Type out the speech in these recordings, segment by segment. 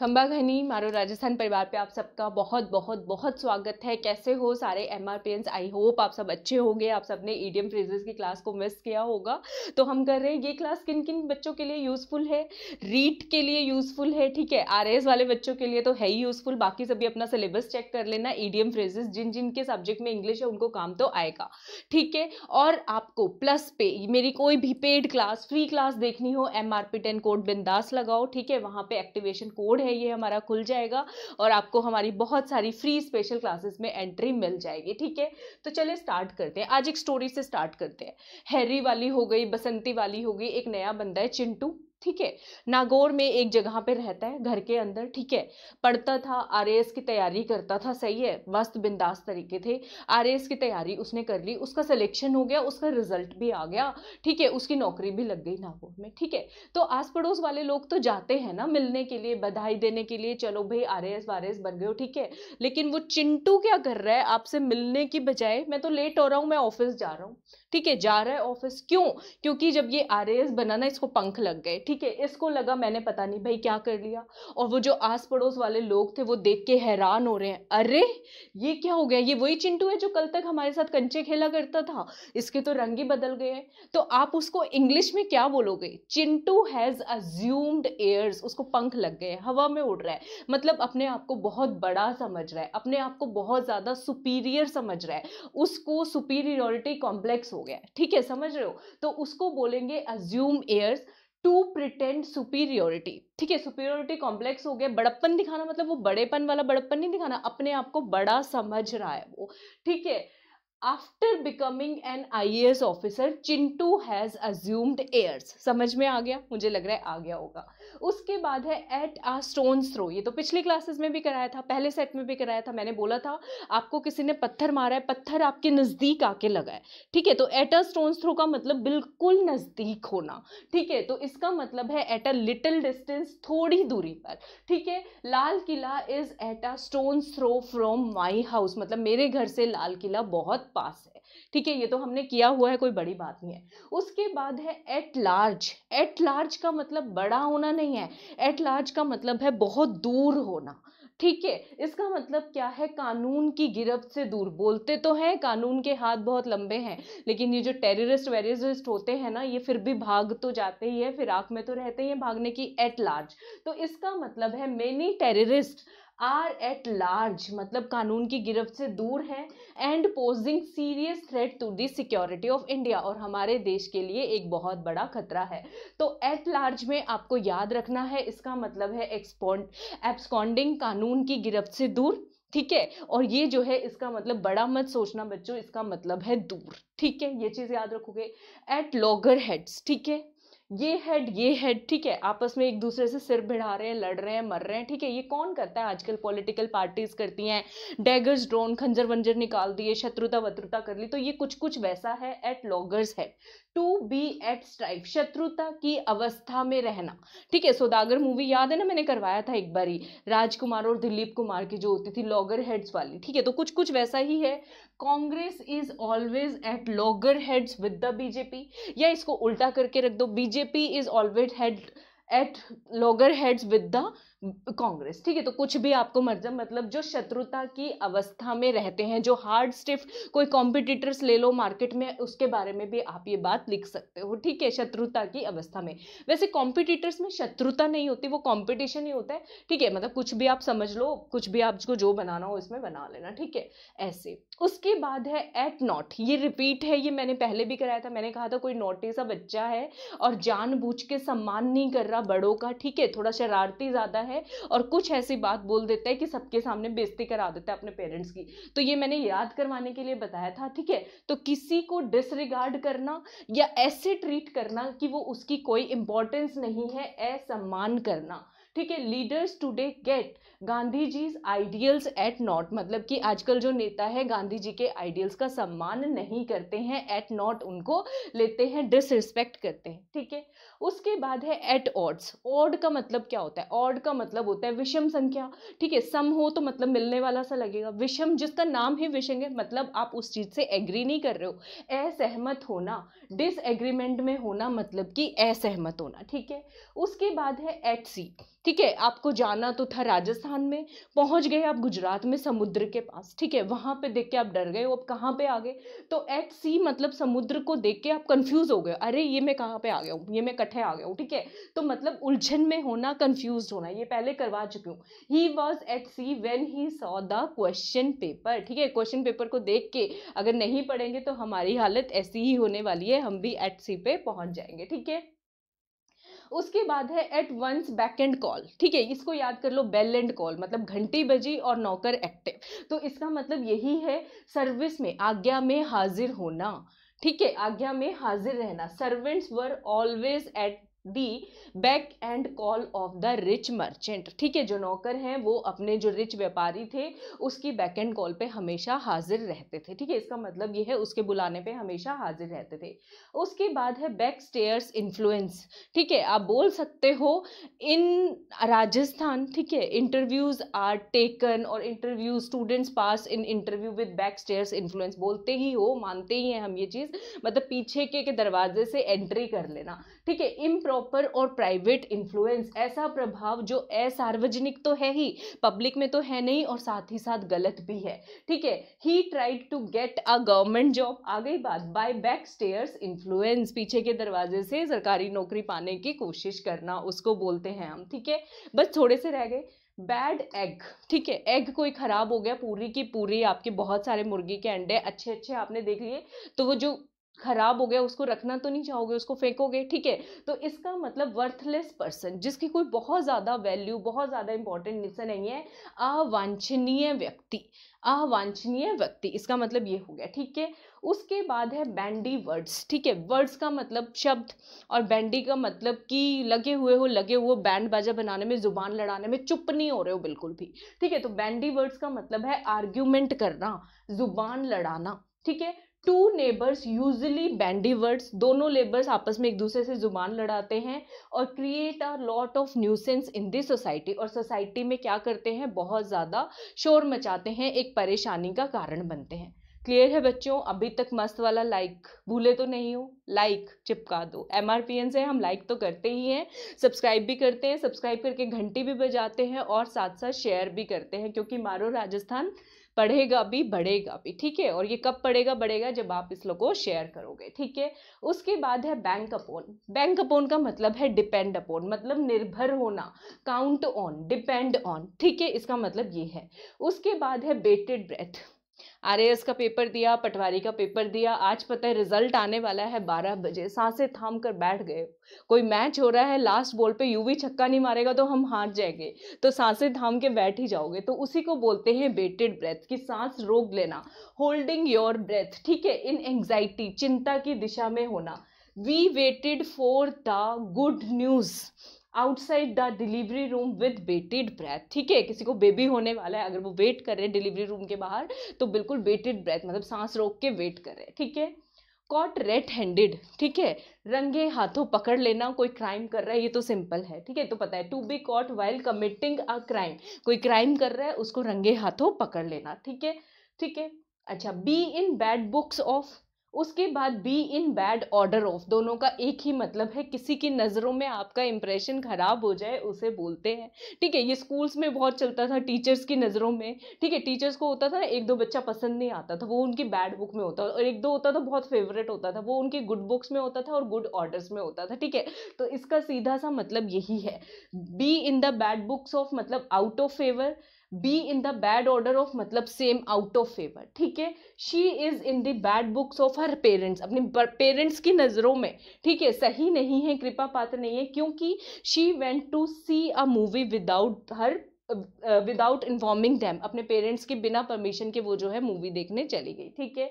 खंबा घनी मारो राजस्थान परिवार पे आप सबका बहुत बहुत बहुत स्वागत है कैसे हो सारे M R parents I hope आप सब अच्छे होंगे आप सबने ईडीएम e फ्रेजेस की क्लास को मिस किया होगा तो हम कर रहे हैं ये क्लास किन किन बच्चों के लिए यूज़फुल है रीट के लिए यूज़फुल है ठीक है आर वाले बच्चों के लिए तो है ही यूज़फुल बाकी सभी अपना सिलेबस चेक कर लेना ईडीएम e फ्रेजेस जिन जिन के सब्जेक्ट में इंग्लिश है उनको काम तो आएगा ठीक है और आपको प्लस पे मेरी कोई भी पेड क्लास फ्री क्लास देखनी हो M R P ten code बिंदास लगाओ ठीक है वहाँ पे एक्टिवेशन कोड है है ये हमारा खुल जाएगा और आपको हमारी बहुत सारी फ्री स्पेशल क्लासेस में एंट्री मिल जाएगी ठीक है तो चलिए स्टार्ट करते हैं आज एक स्टोरी से स्टार्ट करते हैं हैरी वाली हो गई बसंती वाली हो गई एक नया बंदा है चिंटू ठीक है नागौर में एक जगह पे रहता है घर के अंदर ठीक है पढ़ता था आर की तैयारी करता था सही है मस्त बिंदास तरीके थे आर की तैयारी उसने कर ली उसका सिलेक्शन हो गया उसका रिजल्ट भी आ गया ठीक है उसकी नौकरी भी लग गई नागौर में ठीक है तो आस पड़ोस वाले लोग तो जाते हैं ना मिलने के लिए बधाई देने के लिए चलो भाई आर एस बन गए ठीक है लेकिन वो चिंटू क्या कर रहा है आपसे मिलने की बजाय मैं तो लेट हो रहा हूँ मैं ऑफिस जा रहा हूँ ठीक है जा रहा है ऑफिस क्यों क्योंकि जब ये आर बना ना इसको पंख लग गए ठीक है इसको लगा मैंने पता नहीं भाई क्या कर लिया और वो जो आस पड़ोस वाले लोग थे वो देख के हैरान हो रहे हैं अरे ये क्या हो गया ये वही चिंटू है जो कल तक हमारे साथ कंचे खेला करता था इसके तो रंग ही बदल गए हैं तो आप उसको इंग्लिश में क्या बोलोगे चिंटू हैज़ अज्यूम्ड एयर्स उसको पंख लग गए हवा में उड़ रहा है मतलब अपने आप को बहुत बड़ा समझ रहा है अपने आप को बहुत ज़्यादा सुपीरियर समझ रहा है उसको सुपीरियोरिटी कॉम्प्लेक्स हो हो गया ठीक है समझ रहे हो तो उसको बोलेंगे assume airs to pretend superiority ठीक है सुपीरियोरिटी कॉम्प्लेक्स हो गया बड़प्पन दिखाना मतलब वो बड़ेपन वाला बड़प्पन नहीं दिखाना अपने आप को बड़ा समझ रहा है वो ठीक है after becoming an I A S officer Chintu has assumed airs समझ में आ गया मुझे लग रहा है आ गया होगा उसके बाद है एट आ स्टोन थ्रो ये तो पिछली क्लासेस में भी कराया था पहले सेट में भी कराया था मैंने बोला था आपको किसी ने पत्थर मारा है पत्थर आपके नज़दीक आके लगा है ठीक है तो एट अ स्टोन थ्रो का मतलब बिल्कुल नज़दीक होना ठीक है तो इसका मतलब है एट अ लिटिल डिस्टेंस थोड़ी दूरी पर ठीक है Lal Qila is at a stone throw from my house मतलब मेरे घर से लाल किला बहुत पास है ठीक है ये तो हमने किया हुआ है कोई बड़ी बात नहीं है उसके बाद है एट लार्ज एट लार्ज का मतलब बड़ा होना नहीं है एट लार्ज का मतलब है बहुत दूर होना ठीक है इसका मतलब क्या है कानून की गिरफ्त से दूर बोलते तो हैं कानून के हाथ बहुत लंबे हैं लेकिन ये जो टेररिस्ट वेरिस्ट होते हैं ना ये फिर भी भाग तो जाते ही है फिराक में तो रहते ही हैं भागने की एट लार्ज तो इसका मतलब है many terrorists are at large मतलब कानून की गिरफ्त से दूर हैं and posing serious threat to the security of India और हमारे देश के लिए एक बहुत बड़ा खतरा है तो एट लार्ज में आपको याद रखना है इसका मतलब है एक्सपॉन्ड एब्सकॉन्डिंग कानून की गिरफ्त से दूर ठीक है और ये जो है इसका मतलब बड़ा मत सोचना बच्चों इसका मतलब है दूर ठीक है ये चीज़ याद रखोगे एट लॉगर हेड्स ठीक है ये हेड ये हेड ठीक है आपस में एक दूसरे से सिर भिड़ा रहे हैं लड़ रहे हैं मर रहे हैं ठीक है ये कौन करता है आजकल पॉलिटिकल पार्टीज करती हैं डैगर्स ड्रोन खंजर वंजर निकाल दिए शत्रुता वत्रुता कर ली तो ये कुछ कुछ वैसा है एट लॉगर्स है टू बी एट स्ट्राइफ शत्रुता की अवस्था में रहना ठीक है सौदागर मूवी याद है ना मैंने करवाया था एक बार ही राजकुमार और दिलीप कुमार की जो होती थी लॉगर हेड्स वाली ठीक है तो कुछ कुछ वैसा ही है Congress is always at loggerheads with the BJP या इसको उल्टा करके रख दो BJP is always head at loggerheads with the Congress ठीक है तो कुछ भी आपको मर्जम मतलब जो शत्रुता की अवस्था में रहते हैं जो हार्ड स्टिफ कोई कॉम्पिटिटर्स ले लो मार्केट में उसके बारे में भी आप ये बात लिख सकते हो ठीक है शत्रुता की अवस्था में वैसे कॉम्पिटिटर्स में शत्रुता नहीं होती वो कॉम्पिटिशन ही होता है ठीक है मतलब कुछ भी आप समझ लो कुछ भी आपको जो बनाना हो इसमें बना लेना ठीक है ऐसे उसके बाद है एट नॉट ये रिपीट है ये मैंने पहले भी कराया था मैंने कहा था कोई नोटिस सा बच्चा है और जानबूझ के सम्मान नहीं कर रहा बड़ों का ठीक है थोड़ा शरारती ज़्यादा है और कुछ ऐसी बात बोल देता है कि सबके सामने बेइज्जती करा देता है अपने पेरेंट्स की तो ये मैंने याद करवाने के लिए बताया था ठीक है तो किसी को डिसरिगार्ड करना या ऐसे ट्रीट करना कि वो उसकी कोई इंपॉर्टेंस नहीं है असम्मान करना ठीक है लीडर्स टूडे गेट गांधी जीज आइडियल्स एट नॉट मतलब कि आजकल जो नेता है गांधी जी के आइडियल्स का सम्मान नहीं करते हैं एट नॉट उनको लेते हैं डिसरिस्पेक्ट करते हैं ठीक है उसके बाद है एट ऑड्स ऑड का मतलब क्या होता है ऑड का मतलब होता है विषम संख्या ठीक है सम हो तो मतलब मिलने वाला सा लगेगा विषम जिसका नाम ही विषम है मतलब आप उस चीज़ से एग्री नहीं कर रहे हो असहमत होना डिसएग्रीमेंट में होना मतलब कि असहमत होना ठीक है उसके बाद है एट सी ठीक है आपको जाना तो था राजस्थान में पहुंच गए आप गुजरात में समुद्र के पास ठीक है वहां पे देख के आप डर गए आप कहाँ पे आ गए तो एट सी मतलब समुद्र को देख के आप कंफ्यूज हो गए अरे ये मैं कहाँ पे आ गया हूँ ये मैं कठे आ गया हूँ ठीक है तो मतलब उलझन में होना कंफ्यूज होना ये पहले करवा चुकी हूँ he was at sea when he saw the question paper ठीक है क्वेश्चन पेपर को देख के अगर नहीं पढ़ेंगे तो हमारी हालत ऐसी ही होने वाली है हम भी एट सी पे पहुंच जाएंगे ठीक है उसके बाद है at one's beck and call ठीक है इसको याद कर लो बेल एंड कॉल मतलब घंटी बजी और नौकर एक्टिव तो इसका मतलब यही है सर्विस में आज्ञा में हाजिर होना ठीक है आज्ञा में हाजिर रहना servants were always at the beck and call of the rich merchant ठीक है जो नौकर हैं वो अपने जो रिच व्यापारी थे उसकी बैक एंड कॉल पे हमेशा हाजिर रहते थे ठीक है इसका मतलब ये है उसके बुलाने पे हमेशा हाजिर रहते थे उसके बाद है बैक स्टेयर्स इन्फ्लुएंस ठीक है आप बोल सकते हो इन राजस्थान ठीक है इंटरव्यूज आर टेकन और interview students pass in interview with backstairs influence बोलते ही हो मानते ही हैं हम ये चीज़ मतलब पीछे के, के दरवाजे से एंट्री कर लेना ठीक है इम इम्प्रॉपर और प्राइवेट इन्फ्लुएंस ऐसा प्रभाव जो असार्वजनिक तो है ही पब्लिक में तो है नहीं और साथ ही साथ गलत भी है ठीक है he tried to get a government job आ गई बात बाय बैक स्टेयर्स इन्फ्लुएंस पीछे के दरवाजे से सरकारी नौकरी पाने की कोशिश करना उसको बोलते हैं हम ठीक है बस थोड़े से रह गए बैड एग ठीक है एग कोई ख़राब हो गया पूरी की पूरी आपके बहुत सारे मुर्गी के अंडे अच्छे अच्छे आपने देख लिए तो वो जो खराब हो गया उसको रखना तो नहीं चाहोगे उसको फेंकोगे ठीक है तो इसका मतलब वर्थलेस पर्सन जिसकी कोई बहुत ज़्यादा वैल्यू बहुत ज़्यादा इंपॉर्टेंट निशा नहीं है अवांछनीय व्यक्ति अवांछनीय व्यक्ति इसका मतलब ये हो गया ठीक है उसके बाद है बैंडी वर्ड्स ठीक है वर्ड्स का मतलब शब्द और बैंडी का मतलब कि लगे हुए हो लगे हुए बैंड बाजा बनाने में जुबान लड़ाने में चुप नहीं हो रहे हो बिल्कुल भी ठीक है तो बैंडी वर्ड्स का मतलब है आर्ग्यूमेंट करना जुबान लड़ाना ठीक है टू नेबर्स यूजली बैंडीवर्ड्स दोनों लेबर्स आपस में एक दूसरे से जुबान लड़ाते हैं और create a lot of nuisance in this society और सोसाइटी में क्या करते हैं बहुत ज़्यादा शोर मचाते हैं एक परेशानी का कारण बनते हैं क्लियर है बच्चों अभी तक मस्त वाला लाइक भूले तो नहीं हो लाइक चिपका दो एम आर पी एन से हम लाइक तो करते ही हैं सब्सक्राइब भी करते हैं सब्सक्राइब करके घंटी भी बजाते हैं और साथ साथ शेयर भी करते हैं क्योंकि मारो राजस्थान पढ़ेगा भी बढ़ेगा भी ठीक है और ये कब पढ़ेगा बढ़ेगा जब आप इस लोग को शेयर करोगे ठीक है उसके बाद है बैंक अपोन बैंक अपोन का मतलब है डिपेंड अपोन मतलब निर्भर होना काउंट ऑन डिपेंड ऑन ठीक है इसका मतलब ये है उसके बाद है बेटेड ब्रेथ आर का पेपर दिया पटवारी का पेपर दिया आज पता है रिजल्ट आने वाला है बारह बजे सांसें थाम कर बैठ गए कोई मैच हो रहा है लास्ट बॉल पे यूवी छक्का नहीं मारेगा तो हम हार जाएंगे तो सांसें थाम के बैठ ही जाओगे तो उसी को बोलते हैं बेटेड ब्रेथ की सांस रोक लेना होल्डिंग योर ब्रेथ ठीक है इन एंग्जाइटी चिंता की दिशा में होना we waited for the good news outside the delivery room with bated breath ठीक है किसी को बेबी होने वाला है अगर वो वेट कर रहे हैं डिलीवरी रूम के बाहर तो बिल्कुल बेटेड ब्रेथ मतलब सांस रोक के वेट कर रहे हैं ठीक है कॉट रेड हैंडेड ठीक है रंगे हाथों पकड़ लेना कोई क्राइम कर रहा है ये तो सिंपल है ठीक है तो पता है to be caught while committing a crime कोई क्राइम कर रहा है उसको रंगे हाथों पकड़ लेना ठीक है ठीक है अच्छा be in bad books of उसके बाद be in bad order of दोनों का एक ही मतलब है किसी की नज़रों में आपका इंप्रेशन ख़राब हो जाए उसे बोलते हैं ठीक है ये स्कूल्स में बहुत चलता था टीचर्स की नज़रों में ठीक है टीचर्स को होता था एक दो बच्चा पसंद नहीं आता था वो उनकी बैड बुक में होता था और एक दो होता था बहुत फेवरेट होता था वो उनकी गुड बुक्स में होता था और गुड ऑर्डर्स में होता था ठीक है तो इसका सीधा सा मतलब यही है be in the bad books of मतलब out of favour be in the bad order of मतलब सेम आउट ऑफ फेवर ठीक है she is in the bad books of her parents अपने पेरेंट्स की नज़रों में ठीक है सही नहीं है कृपा पात्र नहीं है क्योंकि she went to see a movie without her without informing them अपने पेरेंट्स के बिना परमिशन के वो जो है मूवी देखने चली गई ठीक है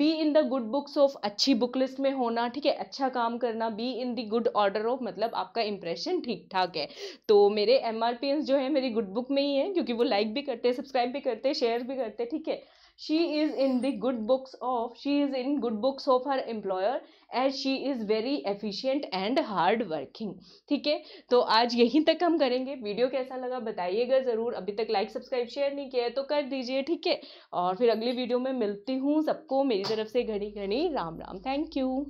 be in the good books of अच्छी बुक लिस्ट में होना ठीक है अच्छा काम करना be in the good order of मतलब आपका इंप्रेशन ठीक ठाक है तो मेरे एम जो है मेरी गुड बुक में ही है क्योंकि वो लाइक भी करते हैं सब्सक्राइब भी करते हैं शेयर भी करते हैं ठीक है she is in the good books of she is in good books of her employer as she is very efficient and hard working ठीक है तो आज यहीं तक हम करेंगे वीडियो कैसा लगा बताइएगा ज़रूर अभी तक लाइक सब्सक्राइब शेयर नहीं किया है तो कर दीजिए ठीक है और फिर अगली वीडियो में मिलती हूँ सबको मेरी तरफ से घड़ी घड़ी राम राम थैंक यू